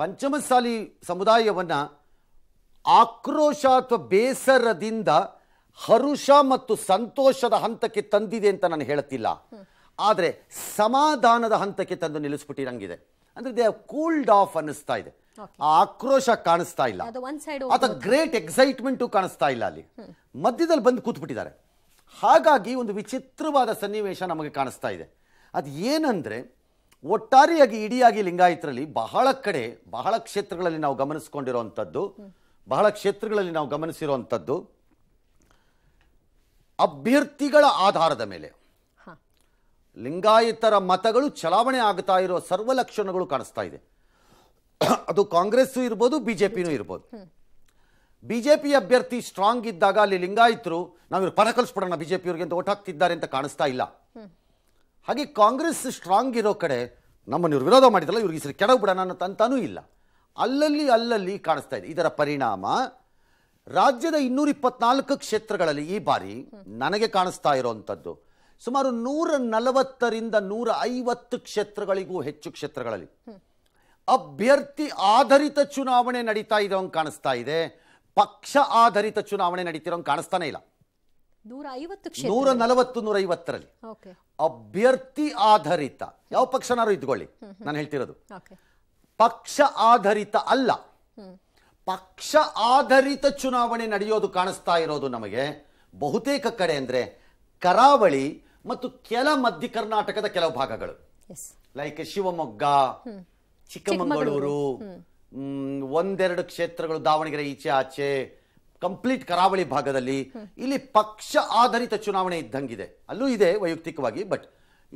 ಪಂಚಮಸಾಲಿ ಸಮುದಾಯವನ್ನು ಆಕ್ರೋಶ ಅಥವಾ ಬೇಸರದಿಂದ ಹರುಷ ಮತ್ತು ಸಂತೋಷದ ಹಂತಕ್ಕೆ ತಂದಿದೆ ಅಂತ ನಾನು ಹೇಳುತ್ತಿಲ್ಲ ಆದರೆ ಸಮಾಧಾನದ ಹಂತಕ್ಕೆ ತಂದು ನಿಲ್ಲಿಸ್ಬಿಟ್ಟಿರಂಗಿದೆ ಅಂದರೆ ದೇ ಕೂಲ್ಡ್ ಆಫ್ ಅನ್ನಿಸ್ತಾ ಇದೆ ಆ ಆಕ್ರೋಶ ಕಾಣಿಸ್ತಾ ಇಲ್ಲ ಅಥವಾ ಗ್ರೇಟ್ ಎಕ್ಸೈಟ್ಮೆಂಟು ಕಾಣಿಸ್ತಾ ಇಲ್ಲ ಅಲ್ಲಿ ಮಧ್ಯದಲ್ಲಿ ಬಂದು ಕೂತ್ಬಿಟ್ಟಿದ್ದಾರೆ ಹಾಗಾಗಿ ಒಂದು ವಿಚಿತ್ರವಾದ ಸನ್ನಿವೇಶ ನಮಗೆ ಕಾಣಿಸ್ತಾ ಇದೆ ಅದು ಏನಂದ್ರೆ ಒಟ್ಟಾರೆಯಾಗಿ ಇಡಿಯಾಗಿ ಲಿಂಗಾಯತರಲ್ಲಿ ಬಹಳ ಕಡೆ ಬಹಳ ಕ್ಷೇತ್ರಗಳಲ್ಲಿ ನಾವು ಗಮನಿಸ್ಕೊಂಡಿರುವಂಥದ್ದು ಬಹಳ ಕ್ಷೇತ್ರಗಳಲ್ಲಿ ನಾವು ಗಮನಿಸಿರುವಂಥದ್ದು ಅಭ್ಯರ್ಥಿಗಳ ಆಧಾರದ ಮೇಲೆ ಲಿಂಗಾಯತರ ಮತಗಳು ಚಲಾವಣೆ ಆಗ್ತಾ ಇರೋ ಸರ್ವ ಲಕ್ಷಣಗಳು ಕಾಣಿಸ್ತಾ ಇದೆ ಅದು ಕಾಂಗ್ರೆಸ್ಸು ಇರ್ಬೋದು ಬಿ ಜೆ ಪಿನೂ ಇರ್ಬೋದು ಬಿ ಜೆ ಪಿ ಅಭ್ಯರ್ಥಿ ಸ್ಟ್ರಾಂಗ್ ಇದ್ದಾಗ ಅಲ್ಲಿ ಲಿಂಗಾಯಿತರು ನಾವು ಇವ್ರು ಪರ ಕಲಿಸ್ಬಿಡೋಣ ಬಿ ಜೆ ಅಂತ ಓಟ್ ಹಾಕ್ತಿದ್ದಾರೆ ಅಂತ ಕಾಣಿಸ್ತಾ ಇಲ್ಲ ಹಾಗೆ ಕಾಂಗ್ರೆಸ್ ಸ್ಟ್ರಾಂಗ್ ಇರೋ ಕಡೆ ನಮ್ಮನ್ನು ಇವ್ರು ವಿರೋಧ ಮಾಡಿದ್ರಲ್ಲ ಇವ್ರಿಗೆ ಸರಿ ಕೆಡವು ಬಿಡೋಣ ಅನ್ನೋ ಅಂತಾನೂ ಇಲ್ಲ ಅಲ್ಲಲ್ಲಿ ಅಲ್ಲಲ್ಲಿ ಕಾಣಿಸ್ತಾ ಇದೆ ಇದರ ಪರಿಣಾಮ ರಾಜ್ಯದ ಇನ್ನೂರ ಇಪ್ಪತ್ನಾಲ್ಕು ಕ್ಷೇತ್ರಗಳಲ್ಲಿ ಈ ಬಾರಿ ನನಗೆ ಕಾಣಿಸ್ತಾ ಇರೋವಂಥದ್ದು ಸುಮಾರು ನೂರ ನಲವತ್ತರಿಂದ ನೂರ ಐವತ್ತು ಕ್ಷೇತ್ರಗಳಿಗೂ ಹೆಚ್ಚು ಕ್ಷೇತ್ರಗಳಲ್ಲಿ ಅಭ್ಯರ್ಥಿ ಆಧಾರಿತ ಚುನಾವಣೆ ನಡೀತಾ ಇರೋಂಗೆ ಕಾಣಿಸ್ತಾ ಇದೆ ಪಕ್ಷ ಆಧಾರಿತ ಚುನಾವಣೆ ನಡೀತಿರೋ ಕಾಣಿಸ್ತಾನೆ ಇಲ್ಲ ನೂರ ನಲವತ್ತು ನೂರ ಐವತ್ತರಲ್ಲಿ ಅಭ್ಯರ್ಥಿ ಆಧಾರಿತ ಯಾವ ಪಕ್ಷನಾರು ಇದ್ಕೊಳ್ಳಿ ನಾನು ಹೇಳ್ತಿರೋದು ಪಕ್ಷ ಆಧಾರಿತ ಅಲ್ಲ ಪಕ್ಷ ಆಧಾರಿತ ಚುನಾವಣೆ ನಡೆಯೋದು ಕಾಣಿಸ್ತಾ ಇರೋದು ನಮಗೆ ಬಹುತೇಕ ಕಡೆ ಅಂದ್ರೆ ಕರಾವಳಿ ಮತ್ತು ಕೆಲ ಮಧ್ಯ ಕರ್ನಾಟಕದ ಕೆಲವು ಭಾಗಗಳು ಲೈಕ್ ಶಿವಮೊಗ್ಗ ಚಿಕ್ಕಮಗಳೂರು ಒಂದೆರಡು ಕ್ಷೇತ್ರಗಳು ದಾವಣಗೆರೆ ಈಚೆ ಆಚೆ ಕಂಪ್ಲೀಟ್ ಕರಾವಳಿ ಭಾಗದಲ್ಲಿ ಇಲ್ಲಿ ಪಕ್ಷ ಆಧಾರಿತ ಚುನಾವಣೆ ಇದ್ದಂಗಿದೆ ಅಲ್ಲೂ ಇದೆ ವೈಯಕ್ತಿಕವಾಗಿ ಬಟ್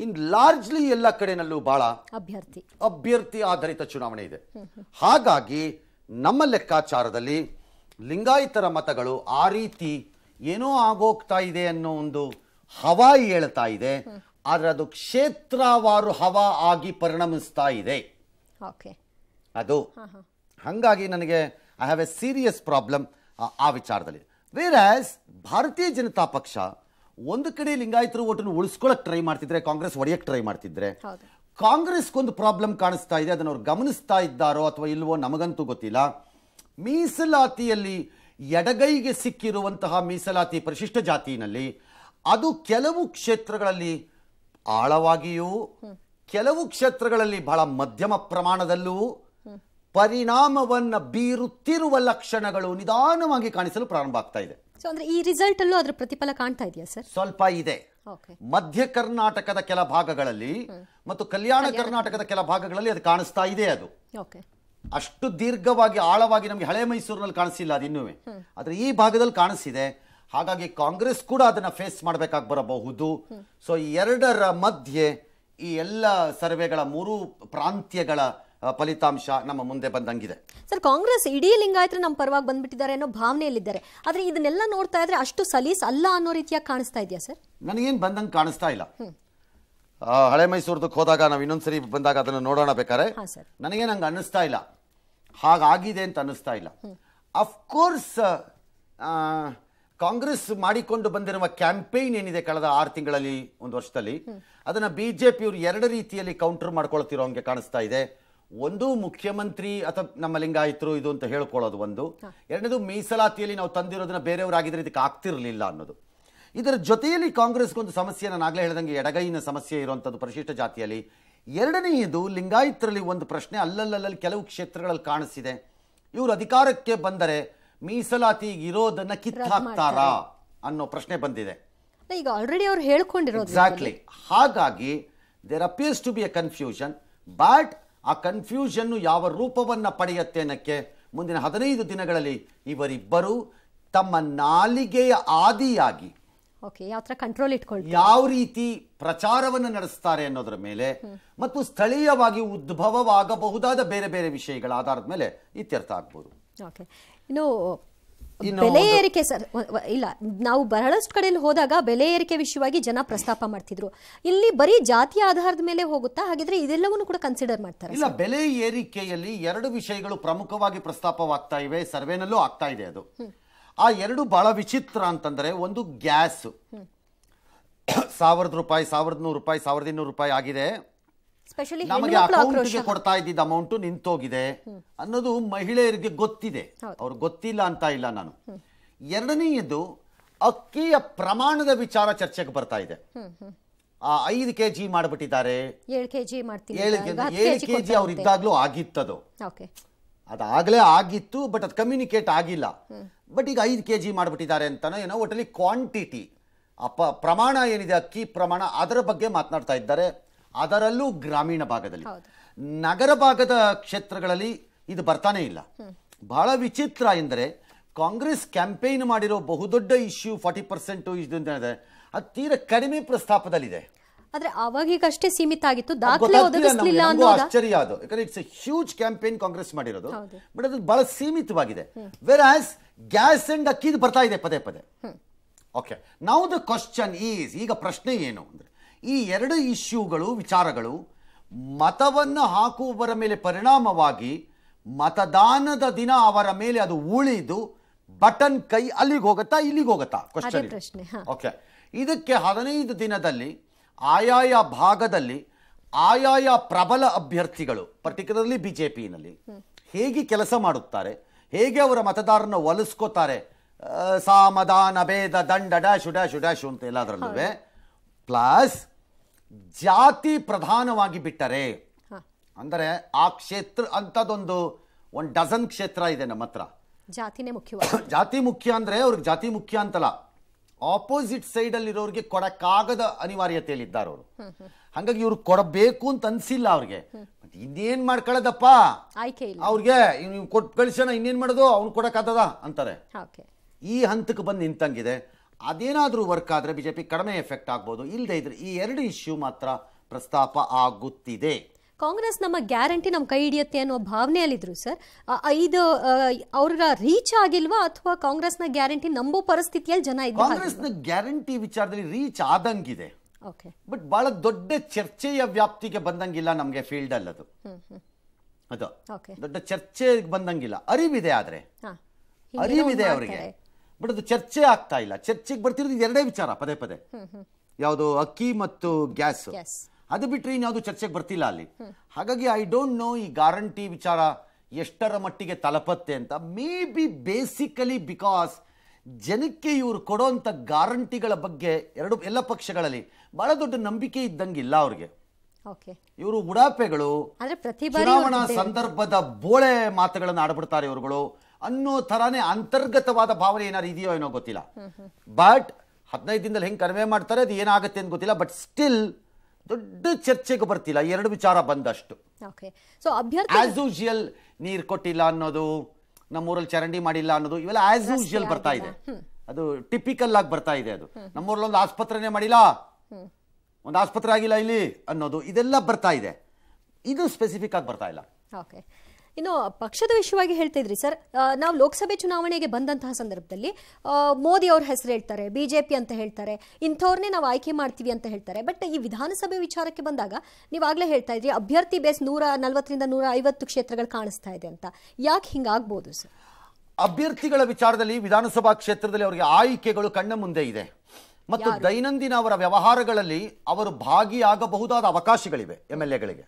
ಇನ್ ಲಾರ್ಜ್ಲಿ ಎಲ್ಲ ಕಡೆನಲ್ಲೂ ಬಹಳ ಅಭ್ಯರ್ಥಿ ಅಭ್ಯರ್ಥಿ ಆಧಾರಿತ ಚುನಾವಣೆ ಇದೆ ಹಾಗಾಗಿ ನಮ್ಮ ಲೆಕ್ಕಾಚಾರದಲ್ಲಿ ಲಿಂಗಾಯತರ ಮತಗಳು ಆ ರೀತಿ ಏನೋ ಆಗೋಗ್ತಾ ಇದೆ ಅನ್ನೋ ಒಂದು ಹವಾ ಹೇಳ್ತಾ ಇದೆ ಆದ್ರೆ ಅದು ಕ್ಷೇತ್ರವಾರು ಹವಾ ಆಗಿ ಪರಿಣಮಿಸ್ತಾ ಇದೆ ಓಕೆ ಅದು ಹಂಗಾಗಿ ನನಗೆ I have a serious problem ಆ ವಿಚಾರದಲ್ಲಿ ವೇರ್ ಆಸ್ ಭಾರತೀಯ ಜನತಾ ಪಕ್ಷ ಒಂದು ಕಡೆ ಲಿಂಗಾಯತರು ಓಟನ್ನು ಉಳಿಸ್ಕೊಳ್ಳೋಕೆ ಟ್ರೈ ಮಾಡ್ತಿದ್ರೆ ಕಾಂಗ್ರೆಸ್ ಒಡೆಯಕ್ಕೆ ಟ್ರೈ ಮಾಡ್ತಿದ್ರೆ ಒಂದು ಪ್ರಾಬ್ಲಮ್ ಕಾಣಿಸ್ತಾ ಇದೆ ಅದನ್ನು ಅವ್ರು ಗಮನಿಸ್ತಾ ಇದ್ದಾರೋ ಅಥವಾ ಇಲ್ವೋ ನಮಗಂತೂ ಗೊತ್ತಿಲ್ಲ ಮೀಸಲಾತಿಯಲ್ಲಿ ಎಡಗೈಗೆ ಸಿಕ್ಕಿರುವಂತಹ ಮೀಸಲಾತಿ ಪರಿಶಿಷ್ಟ ಜಾತಿನಲ್ಲಿ ಅದು ಕೆಲವು ಕ್ಷೇತ್ರಗಳಲ್ಲಿ ಆಳವಾಗಿಯೂ ಕೆಲವು ಕ್ಷೇತ್ರಗಳಲ್ಲಿ ಬಹಳ ಮಧ್ಯಮ ಪ್ರಮಾಣದಲ್ಲೂ ಪರಿಣಾಮವನ್ನು ಬೀರುತ್ತಿರುವ ಲಕ್ಷಣಗಳು ನಿಧಾನವಾಗಿ ಕಾಣಿಸಲು ಪ್ರಾರಂಭ ಆಗ್ತಾ ಇದೆ ಈ ರಿಸಲ್ಟ್ ಅಲ್ಲೂ ಅದರ ಪ್ರತಿಫಲ ಕಾಣ್ತಾ ಇದೆಯಾ ಸರ್ ಸ್ವಲ್ಪ ಇದೆ ಮಧ್ಯ ಕರ್ನಾಟಕದ ಕೆಲ ಭಾಗಗಳಲ್ಲಿ ಮತ್ತು ಕಲ್ಯಾಣ ಕರ್ನಾಟಕದ ಕೆಲ ಭಾಗಗಳಲ್ಲಿ ಅದು ಕಾಣಿಸ್ತಾ ಇದೆ ಅದು ಅಷ್ಟು ದೀರ್ಘವಾಗಿ ಆಳವಾಗಿ ನಮಗೆ ಹಳೆ ಮೈಸೂರಿನಲ್ಲಿ ಕಾಣಿಸಿಲ್ಲ ಇನ್ನೂ ಆದರೆ ಈ ಭಾಗದಲ್ಲಿ ಕಾಣಿಸಿದೆ ಹಾಗಾಗಿ ಕಾಂಗ್ರೆಸ್ ಕೂಡ ಅದನ್ನು ಫೇಸ್ ಮಾಡಬೇಕಾಗಿ ಬರಬಹುದು ಸೊ ಎರಡರ ಮಧ್ಯೆ ಈ ಎಲ್ಲ ಸರ್ವೆಗಳ ಮೂರು ಪ್ರಾಂತ್ಯಗಳ ಫಲಿತಾಂಶ ನಮ್ಮ ಮುಂದೆ ಬಂದಂಗಿದೆ ಸರ್ ಕಾಂಗ್ರೆಸ್ ಇಡೀ ಲಿಂಗಾಯತರು ನಮ್ಮ ಪರವಾಗಿ ಬಂದ್ಬಿಟ್ಟಿದ್ದಾರೆ ಅನ್ನೋ ಭಾವನೆಯಲ್ಲಿದ್ದಾರೆ ಆದರೆ ಇದನ್ನೆಲ್ಲ ನೋಡ್ತಾ ಇದ್ರೆ ಅಷ್ಟು ಸಲೀಸ್ ಅಲ್ಲ ಅನ್ನೋ ರೀತಿಯಾಗಿ ಕಾಣಿಸ್ತಾ ಇದೆಯಾ ಸರ್ ನನಗೇನು ಬಂದಂಗೆ ಕಾಣಿಸ್ತಾ ಇಲ್ಲ ಹಳೆ ಮೈಸೂರದಕ್ಕೆ ಹೋದಾಗ ನಾವು ಸರಿ ಬಂದಾಗ ಅದನ್ನು ನೋಡೋಣ ಬೇಕಾರೆ ನನಗೇನು ಹಂಗೆ ಅನ್ನಿಸ್ತಾ ಇಲ್ಲ ಹಾಗಾಗಿದೆ ಅಂತ ಅನ್ನಿಸ್ತಾ ಇಲ್ಲ ಅಫ್ಕೋರ್ಸ್ ಕಾಂಗ್ರೆಸ್ ಮಾಡಿಕೊಂಡು ಬಂದಿರುವ ಕ್ಯಾಂಪೇನ್ ಏನಿದೆ ಕಳೆದ ಆರು ತಿಂಗಳಲ್ಲಿ ಒಂದು ವರ್ಷದಲ್ಲಿ ಅದನ್ನ ಅವರು ಎರಡು ರೀತಿಯಲ್ಲಿ ಕೌಂಟರ್ ಮಾಡ್ಕೊಳ್ತಿರೋ ಹಂಗೆ ಕಾಣಿಸ್ತಾ ಇದೆ ಒಂದು ಮುಖ್ಯಮಂತ್ರಿ ಅಥವಾ ನಮ್ಮ ಲಿಂಗಾಯಿತರು ಇದು ಅಂತ ಹೇಳ್ಕೊಳ್ಳೋದು ಒಂದು ಎರಡನೇದು ಮೀಸಲಾತಿಯಲ್ಲಿ ನಾವು ತಂದಿರೋದನ್ನ ಬೇರೆಯವರಾಗಿದ್ರೆ ಇದಕ್ಕೆ ಆಗ್ತಿರಲಿಲ್ಲ ಅನ್ನೋದು ಇದರ ಜೊತೆಯಲ್ಲಿ ಒಂದು ಸಮಸ್ಯೆ ನಾನು ಆಗಲೇ ಹೇಳಿದಂಗೆ ಎಡಗೈನ ಸಮಸ್ಯೆ ಇರುವಂಥದ್ದು ಪರಿಶಿಷ್ಟ ಜಾತಿಯಲ್ಲಿ ಎರಡನೆಯದು ಲಿಂಗಾಯತರಲ್ಲಿ ಒಂದು ಪ್ರಶ್ನೆ ಅಲ್ಲಲ್ಲಲ್ಲಿ ಕೆಲವು ಕ್ಷೇತ್ರಗಳಲ್ಲಿ ಕಾಣಿಸಿದೆ ಇವರು ಅಧಿಕಾರಕ್ಕೆ ಬಂದರೆ ಮೀಸಲಾತಿ ಇರೋದನ್ನ ಕಿತ್ತಾಕ್ತಾರ ಅನ್ನೋ ಪ್ರಶ್ನೆ ಬಂದಿದೆ ಈಗ ಆಲ್ರೆಡಿ ಅವ್ರು ಹೇಳ್ಕೊಂಡಿರೋ ಎಕ್ಸಾಕ್ಟ್ಲಿ ಹಾಗಾಗಿ there appears to be a confusion but ಆ ಕನ್ಫ್ಯೂಷನ್ನು ಯಾವ ರೂಪವನ್ನು ಪಡೆಯುತ್ತೆ ಅನ್ನಕ್ಕೆ ಮುಂದಿನ ಹದಿನೈದು ದಿನಗಳಲ್ಲಿ ಇವರಿಬ್ಬರು ತಮ್ಮ ನಾಲಿಗೆಯ ಆದಿಯಾಗಿ ಕಂಟ್ರೋಲ್ ಯಾವ ರೀತಿ ಪ್ರಚಾರವನ್ನು ನಡೆಸ್ತಾರೆ ಅನ್ನೋದರ ಮೇಲೆ ಮತ್ತು ಸ್ಥಳೀಯವಾಗಿ ಉದ್ಭವವಾಗಬಹುದಾದ ಬೇರೆ ಬೇರೆ ವಿಷಯಗಳ ಆಧಾರದ ಮೇಲೆ ಇತ್ಯರ್ಥ ಆಗ್ಬೋದು ಇನ್ನು ಬೆಲೆ ಏರಿಕೆ ಸರ್ ಇಲ್ಲ ನಾವು ಬಹಳಷ್ಟು ಕಡೆಯಲ್ಲಿ ಹೋದಾಗ ಬೆಲೆ ಏರಿಕೆ ವಿಷಯವಾಗಿ ಜನ ಪ್ರಸ್ತಾಪ ಮಾಡ್ತಿದ್ರು ಇಲ್ಲಿ ಬರೀ ಜಾತಿ ಆಧಾರದ ಮೇಲೆ ಹೋಗುತ್ತಾ ಹಾಗಿದ್ರೆ ಇದೆಲ್ಲವನ್ನು ಕೂಡ ಕನ್ಸಿಡರ್ ಮಾಡ್ತಾರೆ ಇಲ್ಲ ಬೆಲೆ ಏರಿಕೆಯಲ್ಲಿ ಎರಡು ವಿಷಯಗಳು ಪ್ರಮುಖವಾಗಿ ಪ್ರಸ್ತಾಪವಾಗ್ತಾ ಇವೆ ಸರ್ವೇನಲ್ಲೂ ಆಗ್ತಾ ಇದೆ ಅದು ಆ ಎರಡು ಬಹಳ ವಿಚಿತ್ರ ಅಂತಂದ್ರೆ ಒಂದು ಗ್ಯಾಸ್ ಸಾವಿರದ ರೂಪಾಯಿ ಸಾವಿರದ ನೂರು ರೂಪಾಯಿ ಸಾವಿರದ ಇನ್ನೂರು ರೂಪಾಯಿ ಆಗಿದೆ ನಮಗೆ ಅಕೌಂಟ್ಗೆ ಕೊಡ್ತಾ ಇದ್ದಿದ್ದ ಅಮೌಂಟ್ ನಿಂತೋಗಿದೆ ಅನ್ನೋದು ಮಹಿಳೆಯರಿಗೆ ಗೊತ್ತಿದೆ ಅವ್ರಿಗೆ ಗೊತ್ತಿಲ್ಲ ಅಂತ ಇಲ್ಲ ನಾನು ಎರಡನೆಯದು ಅಕ್ಕಿಯ ಪ್ರಮಾಣದ ವಿಚಾರ ಚರ್ಚೆಗೆ ಬರ್ತಾ ಇದೆ ಆ ಐದು ಕೆ ಜಿ ಮಾಡಿಬಿಟ್ಟಿದ್ದಾರೆ ಏಳು ಕೆ ಜಿ ಅವ್ರು ಇದ್ದಾಗ್ಲೂ ಆಗಿತ್ತದು ಅದಾಗಲೇ ಆಗಿತ್ತು ಬಟ್ ಅದು ಕಮ್ಯುನಿಕೇಟ್ ಆಗಿಲ್ಲ ಬಟ್ ಈಗ ಐದು ಕೆ ಜಿ ಮಾಡಿಬಿಟ್ಟಿದ್ದಾರೆ ಅಂತಾನೋ ಏನೋ ಒಟ್ಟಲ್ಲಿ ಕ್ವಾಂಟಿಟಿ ಅಪ್ಪ ಪ್ರಮಾಣ ಏನಿದೆ ಅಕ್ಕಿ ಪ್ರಮಾಣ ಅದರ ಬಗ್ಗೆ ಮಾತನಾಡ್ತಾ ಇದ್ದಾರೆ ಅದರಲ್ಲೂ ಗ್ರಾಮೀಣ ಭಾಗದಲ್ಲಿ ನಗರ ಭಾಗದ ಕ್ಷೇತ್ರಗಳಲ್ಲಿ ಇದು ಬರ್ತಾನೆ ಇಲ್ಲ ಬಹಳ ವಿಚಿತ್ರ ಎಂದರೆ ಕಾಂಗ್ರೆಸ್ ಕ್ಯಾಂಪೇನ್ ಮಾಡಿರೋ ಬಹುದೊಡ್ಡ ಇಶ್ಯೂ ಫಾರ್ಟಿ ಪರ್ಸೆಂಟ್ ಇದು ಅದು ತೀರ ಕಡಿಮೆ ಪ್ರಸ್ತಾಪದಲ್ಲಿದೆ ಆದ್ರೆ ಅವಾಗಷ್ಟೇ ಸೀಮಿತ ಆಗಿತ್ತು ಆಶ್ಚರ್ಯ ಅದು ಯಾಕಂದ್ರೆ it's a huge campaign Congress ಮಾಡಿರೋದು ಬಟ್ ಅದು ಬಹಳ ಸೀಮಿತವಾಗಿದೆ ವೆರ್ ಆಸ್ ಗ್ಯಾಸ್ ಅಂಡ್ ಅಕ್ಕಿ ಬರ್ತಾ ಇದೆ ಪದೇ ಪದೇ okay now the question is ಈಗ ಪ್ರಶ್ನೆ ಏನು ಅಂದ್ರೆ ಈ ಎರಡು ಇಶ್ಯೂಗಳು ವಿಚಾರಗಳು ಮತವನ್ನು ಹಾಕುವವರ ಮೇಲೆ ಪರಿಣಾಮವಾಗಿ ಮತದಾನದ ದಿನ ಅವರ ಮೇಲೆ ಅದು ಉಳಿದು ಬಟನ್ ಕೈ ಅಲ್ಲಿಗೆ ಹೋಗುತ್ತಾ ಇಲ್ಲಿಗೆ ಹೋಗುತ್ತಾ ಕ್ವಶನ್ ಓಕೆ ಇದಕ್ಕೆ ಹದಿನೈದು ದಿನದಲ್ಲಿ ಆಯಾಯ ಭಾಗದಲ್ಲಿ ಆಯಾಯ ಪ್ರಬಲ ಅಭ್ಯರ್ಥಿಗಳು ಪರ್ಟಿಕ್ಯುಲರ್ಲಿ ಬಿ ಜೆ ಪಿನಲ್ಲಿ ಹೇಗೆ ಕೆಲಸ ಮಾಡುತ್ತಾರೆ ಹೇಗೆ ಅವರ ಮತದಾರನ ಒಲಿಸ್ಕೋತಾರೆ ಸಾಮದಾನ ಭೇದ ದಂಡ ಡ್ಯಾಶು ಡ್ಯಾಶು ಡ್ಯಾಶು ಅಂತ ಎಲ್ಲದರಲ್ಲೂ ಪ್ಲಸ್ ಜಾತಿ ಪ್ರಧಾನವಾಗಿ ಬಿಟ್ಟರೆ ಅಂದರೆ ಆ ಕ್ಷೇತ್ರ ಅಂಥದ್ದೊಂದು ಒಂದು ಡಜನ್ ಕ್ಷೇತ್ರ ಇದೆ ನಮ್ಮ ಹತ್ರ ಜಾತಿನೇ ಮುಖ್ಯ ಜಾತಿ ಮುಖ್ಯ ಅಂದರೆ ಅವ್ರಿಗೆ ಜಾತಿ ಮುಖ್ಯ ಅಂತಲ್ಲ ಆಪೋಸಿಟ್ ಅಲ್ಲಿ ಇರೋರಿಗೆ ಕೊಡಕ್ಕಾಗದ ಅನಿವಾರ್ಯತೆಯಲ್ಲಿ ಇದ್ದಾರೆ ಅವರು ಹಂಗಾಗಿ ಇವ್ರು ಕೊಡಬೇಕು ಅಂತ ಅನ್ಸಿಲ್ಲ ಅವ್ರಿಗೆ ಇನ್ನೇನ್ ಮಾಡ್ಕೊಳ್ಳೋದಪ್ಪ ಅವ್ರಿಗೆ ಕೊಟ್ಟು ಕಳಿಸೋಣ ಇನ್ನೇನ್ ಮಾಡೋದು ಅವ್ನು ಕೊಡಕ್ಕಾಗದ ಅಂತಾರೆ ಈ ಹಂತಕ್ಕೆ ಬಂದು ನಿಂತಂಗಿದೆ ಅದೇನಾದರೂ ವರ್ಕ್ ಆದರೆ ಬಿಜೆಪಿ ಕಡಿಮೆ ಎಫೆಕ್ಟ್ ಆಗ್ಬೋದು ಇಲ್ಲದೆ ಇದ್ರೆ ಈ ಎರಡು ಇಶ್ಯೂ ಮಾತ್ರ ಪ್ರಸ್ತಾಪ ಆಗುತ್ತಿದೆ ಕಾಂಗ್ರೆಸ್ ನಮ್ಮ ಗ್ಯಾರಂಟಿ ನಮ್ಮ ಕೈ ಹಿಡಿಯುತ್ತೆ ಅನ್ನೋ ಭಾವನೆಯಲ್ಲಿದ್ದರು ಸರ್ ಇದು ಅವರ ರೀಚ್ ಆಗಿಲ್ವಾ ಅಥವಾ ಕಾಂಗ್ರೆಸ್ನ ಗ್ಯಾರಂಟಿ ನಂಬೋ ಪರಿಸ್ಥಿತಿಯಲ್ಲಿ ಜನ ಇದ್ದಾರೆ ಕಾಂಗ್ರೆಸ್ನ ಗ್ಯಾರಂಟಿ ವಿಚಾರದಲ್ಲಿ ರೀಚ್ ಆದಂಗಿದೆ ಓಕೆ ಬಟ್ ಬಹಳ ದೊಡ್ಡ ಚರ್ಚೆಯ ವ್ಯಾಪ್ತಿಗೆ ಬಂದಂಗಿಲ್ಲ ನಮಗೆ ಫೀಲ್ಡ್ ಅಲ್ಲದು ಅದು ದೊಡ್ಡ ಚರ್ಚೆಗೆ ಬಂದಂಗಿಲ್ಲ ಅರಿವಿದೆ ಆದ್ರೆ ಅರಿವಿದೆ ಅವರಿಗೆ ಬಟ್ ಅದು ಚರ್ಚೆ ಆಗ್ತಾ ಇಲ್ಲ ಚರ್ಚೆಗೆ ಬರ್ತಿರೋದು ಎರಡೇ ವಿಚಾರ ಪದೇ ಪದೇ ಯಾವುದು ಅಕ್ಕಿ ಮತ್ತು ಗ್ಯಾಸ್ ಅದು ಬಿಟ್ಟರೆ ಇನ್ಯಾವುದು ಚರ್ಚೆಗೆ ಬರ್ತಿಲ್ಲ ಅಲ್ಲಿ ಹಾಗಾಗಿ ಐ ಡೋಂಟ್ ನೋ ಈ ಗ್ಯಾರಂಟಿ ವಿಚಾರ ಎಷ್ಟರ ಮಟ್ಟಿಗೆ ತಲುಪತ್ತೆ ಅಂತ ಮೇ ಬಿ ಬೇಸಿಕಲಿ ಬಿಕಾಸ್ ಜನಕ್ಕೆ ಇವರು ಕೊಡೋಂಥ ಗ್ಯಾರಂಟಿಗಳ ಬಗ್ಗೆ ಎರಡು ಎಲ್ಲ ಪಕ್ಷಗಳಲ್ಲಿ ಬಹಳ ದೊಡ್ಡ ನಂಬಿಕೆ ಇದ್ದಂಗಿಲ್ಲ ಅವ್ರಿಗೆ ಇವರು ಉಡಾಪೆಗಳು ಚುನಾವಣಾ ಸಂದರ್ಭದ ಬೋಳೆ ಮಾತುಗಳನ್ನು ಆಡ್ಬಿಡ್ತಾರೆ ಇವರುಗಳು ಅನ್ನೋ ಥರನೇ ಅಂತರ್ಗತವಾದ ಭಾವನೆ ಏನಾದ್ರು ಇದೆಯೋ ಏನೋ ಗೊತ್ತಿಲ್ಲ ಬಟ್ ಹದಿನೈದು ದಿನದಲ್ಲಿ ಹೆಂಗೆ ಕನ್ವೆ ಮಾಡ್ತಾರೆ ಅದು ಏನಾಗುತ್ತೆ ಅಂತ ಗೊತ್ತಿಲ್ಲ ಬಟ್ ಸ್ಟಿಲ್ ದೊಡ್ಡ ಚರ್ಚೆಗೆ ಬರ್ತಿಲ್ಲ ಎರಡು ವಿಚಾರ ಬಂದಷ್ಟು ಆಸ್ ಯೂಶಿಯಲ್ ನೀರು ಕೊಟ್ಟಿಲ್ಲ ಅನ್ನೋದು ನಮ್ಮೂರಲ್ಲಿ ಚರಂಡಿ ಮಾಡಿಲ್ಲ ಅನ್ನೋದು ಇವೆಲ್ಲ ಆಸ್ ಯೂಶಲ್ ಬರ್ತಾ ಇದೆ ಅದು ಟಿಪಿಕಲ್ ಆಗಿ ಬರ್ತಾ ಇದೆ ಅದು ನಮ್ಮೂರಲ್ಲಿ ಒಂದು ಆಸ್ಪತ್ರೆನೇ ಮಾಡಿಲ್ಲ ಒಂದು ಆಸ್ಪತ್ರೆ ಆಗಿಲ್ಲ ಇಲ್ಲಿ ಅನ್ನೋದು ಇದೆಲ್ಲ ಬರ್ತಾ ಇದೆ ಇದು ಸ್ಪೆಸಿಫಿಕ್ ಆಗಿ ಬರ್ತಾ ಇಲ್ಲ ಓಕೆ ಇನ್ನು ಪಕ್ಷದ ವಿಷಯವಾಗಿ ಹೇಳ್ತಾ ಇದ್ರಿ ಸರ್ ನಾವು ಲೋಕಸಭೆ ಚುನಾವಣೆಗೆ ಬಂದಂತಹ ಸಂದರ್ಭದಲ್ಲಿ ಮೋದಿ ಅವ್ರ ಹೆಸರು ಹೇಳ್ತಾರೆ ಬಿಜೆಪಿ ಅಂತ ಹೇಳ್ತಾರೆ ಇಂಥವ್ರನ್ನೇ ನಾವು ಆಯ್ಕೆ ಮಾಡ್ತೀವಿ ಅಂತ ಹೇಳ್ತಾರೆ ಬಟ್ ಈ ವಿಧಾನಸಭೆ ವಿಚಾರಕ್ಕೆ ಬಂದಾಗ ನೀವಾಗಲೇ ಹೇಳ್ತಾ ಇದ್ರಿ ಅಭ್ಯರ್ಥಿ ಬೇಸ್ ನೂರ ನಲ್ವತ್ತರಿಂದ ನೂರ ಐವತ್ತು ಕ್ಷೇತ್ರಗಳು ಕಾಣಿಸ್ತಾ ಇದೆ ಅಂತ ಯಾಕೆ ಹಿಂಗಾಗ್ಬೋದು ಸರ್ ಅಭ್ಯರ್ಥಿಗಳ ವಿಚಾರದಲ್ಲಿ ವಿಧಾನಸಭಾ ಕ್ಷೇತ್ರದಲ್ಲಿ ಅವರಿಗೆ ಆಯ್ಕೆಗಳು ಕಣ್ಣ ಮುಂದೆ ಇದೆ ಮತ್ತು ದೈನಂದಿನ ಅವರ ವ್ಯವಹಾರಗಳಲ್ಲಿ ಅವರು ಭಾಗಿಯಾಗಬಹುದಾದ ಅವಕಾಶಗಳಿವೆ ಎಮ್ ಎಲ್ ಎಗಳಿಗೆ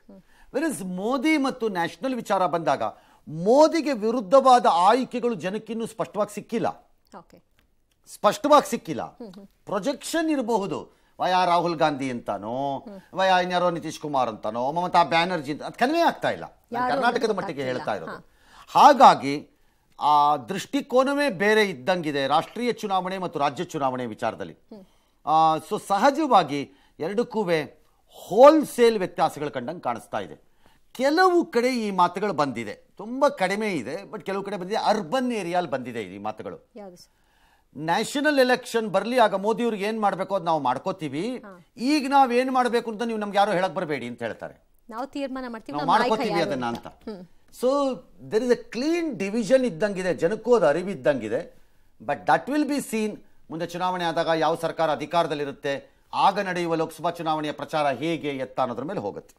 ವೆರಸ್ ಮೋದಿ ಮತ್ತು ನ್ಯಾಷನಲ್ ವಿಚಾರ ಬಂದಾಗ ಮೋದಿಗೆ ವಿರುದ್ಧವಾದ ಆಯ್ಕೆಗಳು ಜನಕ್ಕಿನ್ನೂ ಸ್ಪಷ್ಟವಾಗಿ ಸಿಕ್ಕಿಲ್ಲ ಸ್ಪಷ್ಟವಾಗಿ ಸಿಕ್ಕಿಲ್ಲ ಪ್ರೊಜೆಕ್ಷನ್ ಇರಬಹುದು ವಯಾ ರಾಹುಲ್ ಗಾಂಧಿ ಅಂತಾನೋ ವಯಾ ಇನ್ಯಾರೋ ನಿತೀಶ್ ಕುಮಾರ್ ಅಂತಾನೋ ಮಮತಾ ಬ್ಯಾನರ್ಜಿ ಅಂತ ಅದು ಕನ್ವೇ ಆಗ್ತಾ ಇಲ್ಲ ಕರ್ನಾಟಕದ ಮಟ್ಟಿಗೆ ಹೇಳ್ತಾ ಇರೋದು ಹಾಗಾಗಿ ಆ ದೃಷ್ಟಿಕೋನವೇ ಬೇರೆ ಇದ್ದಂಗಿದೆ ರಾಷ್ಟ್ರೀಯ ಚುನಾವಣೆ ಮತ್ತು ರಾಜ್ಯ ಚುನಾವಣೆ ವಿಚಾರದಲ್ಲಿ ಸೊ ಸಹಜವಾಗಿ ಎರಡಕ್ಕೂ ಹೋಲ್ಸೇಲ್ ವ್ಯತ್ಯಾಸಗಳು ಕಂಡಂಗೆ ಕಾಣಿಸ್ತಾ ಇದೆ ಕೆಲವು ಕಡೆ ಈ ಮಾತುಗಳು ಬಂದಿದೆ ತುಂಬ ಕಡಿಮೆ ಇದೆ ಬಟ್ ಕೆಲವು ಕಡೆ ಬಂದಿದೆ ಅರ್ಬನ್ ಏರಿಯಾಲ್ ಬಂದಿದೆ ಈ ಮಾತುಗಳು ನ್ಯಾಷನಲ್ ಎಲೆಕ್ಷನ್ ಬರಲಿ ಆಗ ಮೋದಿಯವ್ರಿಗೆ ಏನು ಮಾಡಬೇಕು ಅದು ನಾವು ಮಾಡ್ಕೋತೀವಿ ಈಗ ನಾವು ಏನು ಮಾಡಬೇಕು ಅಂತ ನೀವು ನಮ್ಗೆ ಯಾರು ಹೇಳಕ್ ಬರಬೇಡಿ ಅಂತ ಹೇಳ್ತಾರೆ ನಾವು ತೀರ್ಮಾನ ಮಾಡ್ತೀವಿ ನಾವು ಮಾಡ್ಕೋತೀವಿ ಅದನ್ನ ಅಂತ so there is a clean division ಇದ್ದಂಗಿದೆ ಜನಕ್ಕೂ ಅದು ಇದ್ದಂಗಿದೆ but that will be seen ಮುಂದೆ ಚುನಾವಣೆ ಆದಾಗ ಯಾವ ಸರ್ಕಾರ ಅಧಿಕಾರದಲ್ಲಿರುತ್ತೆ ಆಗ ನಡೆಯುವ ಲೋಕಸಭಾ ಚುನಾವಣೆಯ ಪ್ರಚಾರ ಹೇಗೆ ಎತ್ತ ಅನ್ನೋದ್ರ ಮೇಲೆ ಹೋಗುತ್ತೆ